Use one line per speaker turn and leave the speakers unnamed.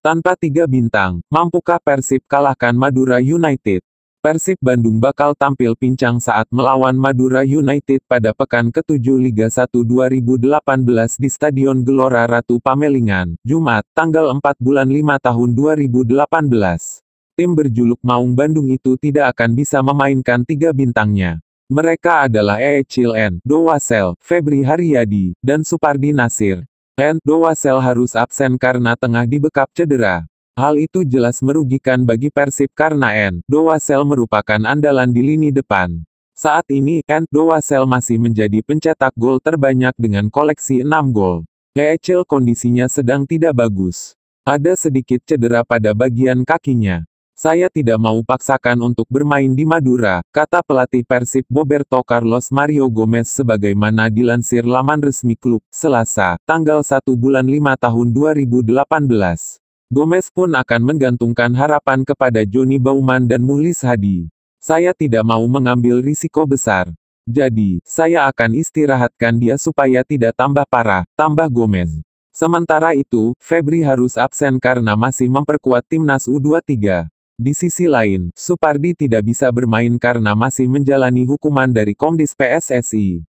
Tanpa tiga bintang, mampukah Persib kalahkan Madura United? Persib Bandung bakal tampil pincang saat melawan Madura United pada pekan ke-7 Liga 1 2018 di Stadion Gelora Ratu Pamelingan, Jumat, tanggal 4 bulan 5 tahun 2018. Tim berjuluk Maung Bandung itu tidak akan bisa memainkan tiga bintangnya. Mereka adalah E. Chilen, Sel, Febri Haryadi, dan Supardi Nasir. Hendo Wasel harus absen karena tengah dibekap cedera. Hal itu jelas merugikan bagi Persib karena Hendo Wasel merupakan andalan di lini depan. Saat ini, Hendo Wasel masih menjadi pencetak gol terbanyak dengan koleksi 6 gol. Kecil kondisinya sedang tidak bagus. Ada sedikit cedera pada bagian kakinya. Saya tidak mau paksakan untuk bermain di Madura, kata pelatih Persib Roberto Carlos Mario Gomez sebagaimana dilansir laman resmi klub, Selasa, tanggal 1 bulan 5 tahun 2018. Gomez pun akan menggantungkan harapan kepada Joni Bauman dan Muhlis Hadi. Saya tidak mau mengambil risiko besar. Jadi, saya akan istirahatkan dia supaya tidak tambah parah, tambah Gomez. Sementara itu, Febri harus absen karena masih memperkuat timnas U23. Di sisi lain, Supardi tidak bisa bermain karena masih menjalani hukuman dari Komdis PSSI.